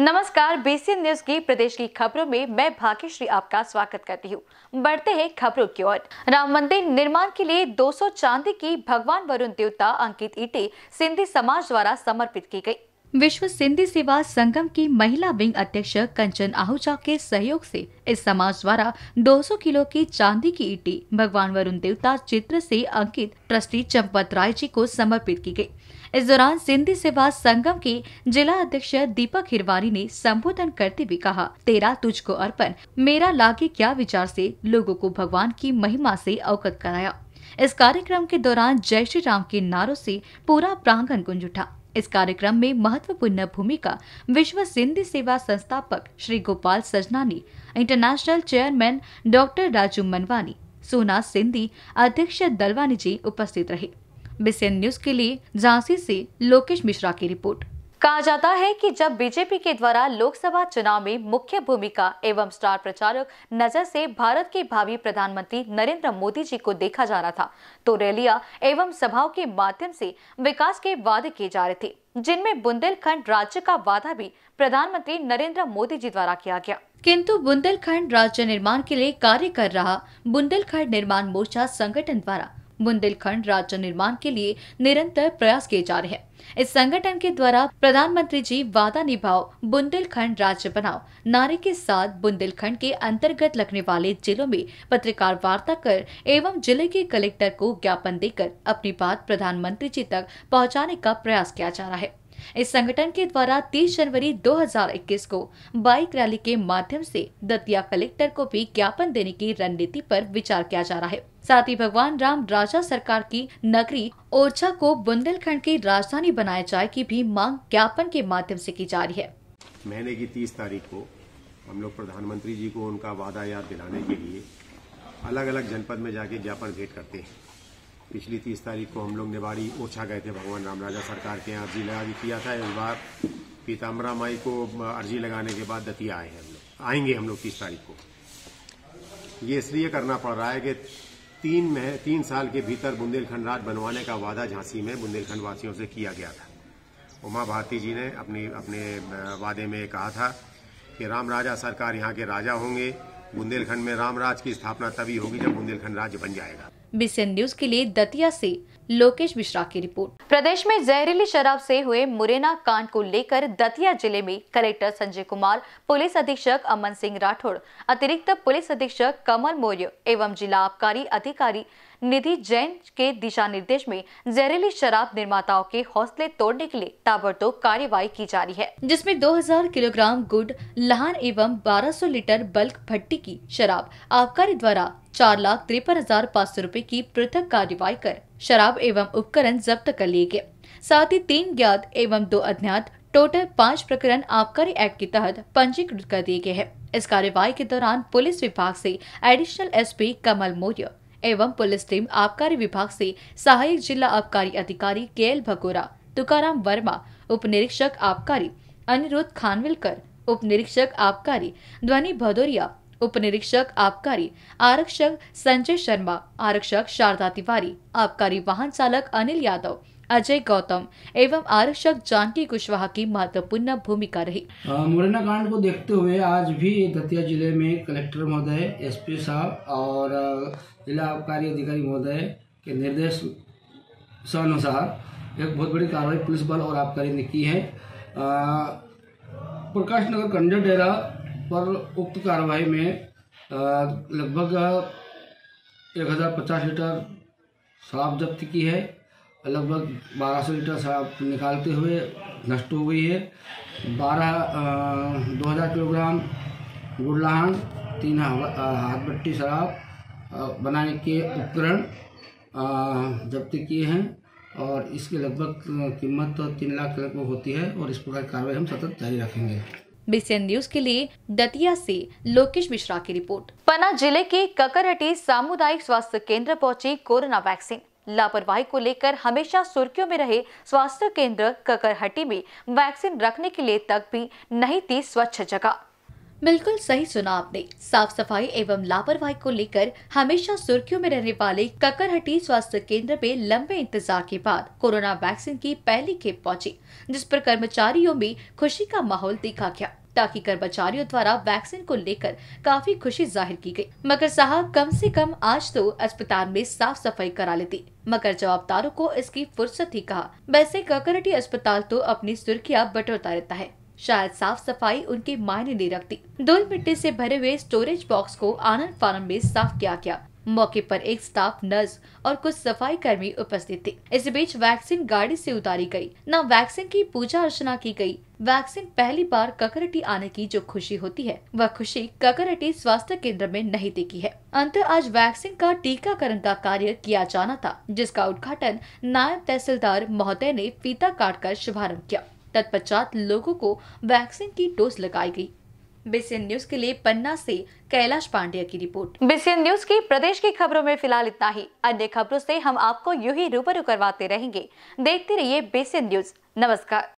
नमस्कार BC news की प्रदेश की खबरों में मैं भाग्यश्री आपका स्वागत करती हूँ बढ़ते हैं खबरों की ओर राम मंदिर निर्माण के लिए 200 चांदी की भगवान वरुण देवता अंकित ईटे सिंधी समाज द्वारा समर्पित की गई विश्व सिंधी सेवा संगम की महिला विंग अध्यक्ष कंचन आहूजा के सहयोग से इस समाज द्वारा 200 किलो की चांदी की ईटी भगवान वरुण देवता चित्र से अंकित ट्रस्टी चंपत राय जी को समर्पित की गई इस दौरान सिंधी सेवा संगम के जिला अध्यक्ष दीपक हिरवानी ने संबोधन करते हुए कहा तेरा तुझको अर्पण मेरा लागे क्या विचार ऐसी लोगो को भगवान की महिमा ऐसी अवगत कराया इस कार्यक्रम के दौरान जय श्री राम के नारों ऐसी पूरा प्रांगण गुंज उठा इस कार्यक्रम में महत्वपूर्ण भूमिका विश्व सिंधी सेवा संस्थापक Shri Gopal Sajnani international chairman doctor Raju Manwani Sona Sindhi अध्यक्ष दलवानी जी उपस्थित रहे बीसीएन न्यूज के लिए झांसी से लोकेश मिश्रा की रिपोर्ट कहा जाता है कि जब बीजेपी के द्वारा लोकसभा चुनाव में मुख्य भूमिका एवं स्टार प्रचारक नजर से भारत के भावी प्रधानमंत्री नरेंद्र मोदी जी को देखा जा रहा था तो रैलियां एवं सभाओं के माध्यम से विकास के वादे किए जा रहे थे जिनमें बुंदेलखंड राज्य का वादा भी प्रधानमंत्री नरेंद्र मोदी जी द्वारा किया गया किंतु बुंदेलखंड राज्य निर्माण के लिए कार्य कर रहा बुंदेलखंड निर्माण मोर्चा संगठन द्वारा बुंदेलखंड राज्य निर्माण के लिए निरंतर प्रयास किए जा रहे हैं इस संगठन के द्वारा प्रधानमंत्री जी वादा निभाओ बुंदेलखंड राज्य बनाओ नारे के साथ बुंदेलखंड के अंतर्गत लगने वाले जिलों में पत्रकार वार्ता कर एवं जिले के कलेक्टर को ज्ञापन देकर अपनी बात प्रधानमंत्री जी तक पहुंचाने का प्रयास किया जा रहा है इस संगठन के द्वारा 30 जनवरी 2021 को बाइक रैली के माध्यम से दतिया कलेक्टर को भी ज्ञापन देने की रणनीति पर विचार किया जा रहा है साथ ही भगवान राम राजा सरकार की नगरी ओरछा को बुंदेलखंड की राजधानी बनाए जाए की भी मांग ज्ञापन के माध्यम से की जा रही है महीने की तीस तारीख को हम लोग प्रधानमंत्री जी को उनका वादा याद दिलाने के लिए अलग अलग जनपद में जाके ज्ञापन भेंट करते हैं पिछली तीस तारीख को हम लोग निवाड़ी ओछा गए थे भगवान राम राजा सरकार के यहाँ अर्जी लगा भी किया था इस बार पीताम्बरा माई को अर्जी लगाने के बाद दतिया आए हैं हम लोग आएंगे हम लोग तीस तारीख को ये इसलिए करना पड़ रहा है कि तीन में तीन साल के भीतर बुंदेलखंड राज बनवाने का वादा झांसी में बुंदेलखंड वासियों से किया गया था उमा भारती जी ने अपनी अपने वादे में कहा था कि राम राजा सरकार यहाँ के राजा होंगे बुंदेलखंड में राम राज की स्थापना तभी होगी जब बुंदेलखंड राज्य बन जाएगा बीसीएन न्यूज के लिए दतिया से लोकेश मिश्रा की रिपोर्ट प्रदेश में जहरीली शराब से हुए मुरैना कांड को लेकर दतिया जिले में कलेक्टर संजय कुमार पुलिस अधीक्षक अमन सिंह राठौड़ अतिरिक्त पुलिस अधीक्षक कमल मौर्य एवं जिला आबकारी अधिकारी निधि जैन के दिशा निर्देश में जहरीली शराब निर्माताओं के हौसले तोड़ने के लिए ताबड़तोड़ कार्यवाही की जा रही है जिसमे दो किलोग्राम गुड़ लहान एवं बारह लीटर बल्क भट्टी की शराब आबकारी द्वारा चार लाख तिरपन हजार पाँच सौ रूपए की पृथक कार्यवाही कर शराब एवं उपकरण जब्त कर लिए गए साथ ही तीन ज्ञात एवं दो अज्ञात टोटल पाँच प्रकरण आबकारी एक्ट के तहत पंजीकृत कर दिए गए हैं इस कार्यवाही के दौरान पुलिस विभाग से एडिशनल एसपी कमल मौर्य एवं पुलिस टीम आबकारी विभाग से सहायक जिला आबकारी अधिकारी के एल भगोरा तुकाराम वर्मा उप निरीक्षक आबकारी अनिरुद्ध खानविलकर उप निरीक्षक आबकारी ध्वनि भदौरिया उप निरीक्षक आबकारी आरक्षक संजय शर्मा आरक्षक शारदा तिवारी आबकारी वाहन चालक अनिल यादव अजय गौतम एवं आरक्षक जानकी कुशवाहा की महत्वपूर्ण भूमिका रही मुरैना कांड को देखते हुए आज भी दतिया जिले में कलेक्टर महोदय एसपी साहब और जिला आबकारी अधिकारी महोदय के निर्देश अनुसार एक बहुत बड़ी कार्रवाई पुलिस बल और आबकारी ने की है प्रकाश नगर कंडर डेरा पर उक्त कार्रवाई में लगभग एक हज़ार पचास लीटर शराब जब्त की है लगभग 1200 लीटर शराब निकालते हुए नष्ट हो गई है बारह दो हज़ार किलोग्राम गुड़लाहन तीन हाथ भट्टी शराब बनाने के उपकरण जब्त किए हैं और इसकी लगभग कीमत तीन लाख के लगभग होती है और इस प्रकार कार्रवाई हम सतत जारी रखेंगे बीसीएन न्यूज के लिए दतिया से लोकेश मिश्रा की रिपोर्ट पना जिले के ककरहटी सामुदायिक स्वास्थ्य केंद्र पहुंची कोरोना वैक्सीन लापरवाही को लेकर हमेशा सुर्खियों में रहे स्वास्थ्य केंद्र ककरहटी में वैक्सीन रखने के लिए तक भी नहीं थी स्वच्छ जगह बिल्कुल सही सुना आपने साफ सफाई एवं लापरवाही को लेकर हमेशा सुर्खियों में रहने वाले ककरहटी स्वास्थ्य केंद्र में लंबे इंतजार के बाद कोरोना वैक्सीन की पहली खेप पहुंची जिस पर कर्मचारियों में खुशी का माहौल देखा गया ताकि कर्मचारियों द्वारा वैक्सीन को लेकर काफी खुशी जाहिर की गई। मगर साहब कम से कम आज तो अस्पताल में साफ सफाई करा लेती मगर जवाबदारों को इसकी फुर्सत ही कहा वैसे ककरटी अस्पताल तो अपनी सुर्खियाँ बटोरता रहता है शायद साफ सफाई उनके मायने नहीं रखती धूल मिट्टी से भरे हुए स्टोरेज बॉक्स को आनंद फार्म में साफ किया गया मौके पर एक स्टाफ नर्स और कुछ सफाई कर्मी उपस्थित थे इस बीच वैक्सीन गाड़ी से उतारी गई न वैक्सीन की पूजा अर्चना की गई वैक्सीन पहली बार ककरटी आने की जो खुशी होती है वह खुशी ककरटी स्वास्थ्य केंद्र में नहीं देखी है अंत आज वैक्सीन का टीकाकरण का कार्य किया जाना था जिसका उद्घाटन नायब तहसीलदार महोदय ने फीता काट कर शुभारम्भ किया तत्पश्चात लोगो को वैक्सीन की डोज लगाई गयी बीसीएन न्यूज के लिए पन्ना से कैलाश पांडे की रिपोर्ट बीसीएन न्यूज की प्रदेश की खबरों में फिलहाल इतना ही अन्य खबरों से हम आपको यू ही रूबरू करवाते रहेंगे देखते रहिए बीसीएन न्यूज नमस्कार